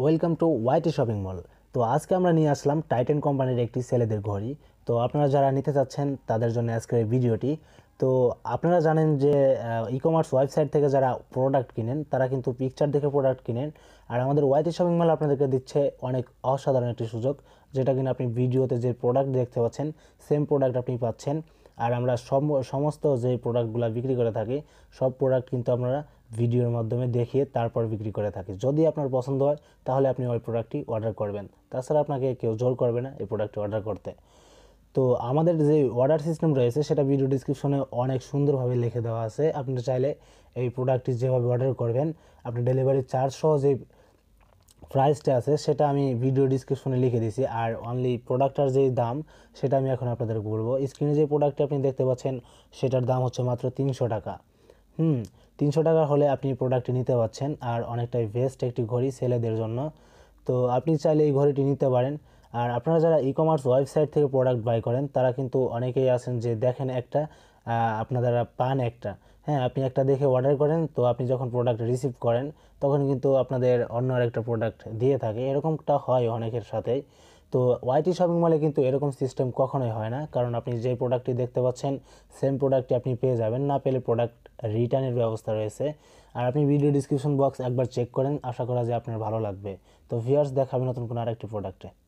welcome to YT shopping mall তো আজকে আমরা নিয়ে আসলাম টাইটেন কোম্পানির একটি ছেলেদের ঘড়ি তো আপনারা যারা নিতে চাচ্ছেন তাদের জন্য আজকের এই ভিডিওটি তো আপনারা জানেন যে ই কমার্স ওয়েবসাইট থেকে যারা প্রোডাক্ট কিনেন তারা কিন্তু পিকচার দেখে প্রোডাক্ট কিনেন আর আমাদের ওয়াইটি শপিং মল আপনাদেরকে দিচ্ছে অনেক অসাধারণ একটি সুযোগ যেটা কিনা আপনি ভিডিওতে যে প্রোডাক্ট দেখতে পাচ্ছেন সেম প্রোডাক্ট আপনি পাচ্ছেন আর আমরা সমস্ত যে প্রোডাক্টগুলো বিক্রি করে থাকি সব প্রোডাক্ট কিন্তু আপনারা ভিডিওর মাধ্যমে দেখিয়ে তারপর বিক্রি করে থাকি যদি আপনার পছন্দ হয় তাহলে আপনি ওই প্রোডাক্টটি অর্ডার করবেন তাছাড়া আপনাকে কেউ জোর করবে না এই প্রোডাক্টটি অর্ডার করতে তো আমাদের যে অর্ডার সিস্টেম রয়েছে সেটা ভিডিও ডিসক্রিপশনে অনেক সুন্দরভাবে লিখে দেওয়া আছে আপনি চাইলে এই প্রোডাক্টটি যেভাবে অর্ডার করবেন আপনি ডেলিভারি চার্জ সহ যে প্রাইসটা আছে সেটা আমি ভিডিও ডিসক্রিপশনে লিখে দিয়েছি আর অনলি প্রোডাক্টটার যে দাম সেটা আমি এখন আপনাদেরকে বলবো স্ক্রিনে যে প্রোডাক্টটি আপনি দেখতে পাচ্ছেন সেটার দাম হচ্ছে মাত্র তিনশো টাকা হুম তিনশো টাকা হলে আপনি প্রোডাক্টটি নিতে পারছেন আর অনেকটাই বেস্ট একটি ঘড়ি ছেলেদের জন্য তো আপনি চাইলে এই ঘড়িটি নিতে পারেন আর আপনারা যারা ই কমার্স ওয়েবসাইট থেকে প্রোডাক্ট বাই করেন তারা কিন্তু অনেকেই আছেন যে দেখেন একটা আপনারা পান একটা হ্যাঁ আপনি একটা দেখে অর্ডার করেন তো আপনি যখন প্রোডাক্ট রিসিভ করেন তখন কিন্তু আপনাদের অন্য আরেকটা প্রোডাক্ট দিয়ে থাকে এরকমটা হয় অনেকের সাথেই তো ওয়াইটি শপিং মলে কিন্তু এরকম সিস্টেম কখনোই হয় না কারণ আপনি যে প্রোডাক্টটি দেখতে পাচ্ছেন সেম প্রোডাক্টটি আপনি পেয়ে যাবেন না পেলে প্রোডাক্ট রিটার্নের ব্যবস্থা রয়েছে আর আপনি ভিডিও ডিসক্রিপশন বক্স একবার চেক করেন আশা করা যায় আপনার ভালো লাগবে তো ভিউয়ার্স দেখাবে নতুন কোনো আরেকটি প্রোডাক্টে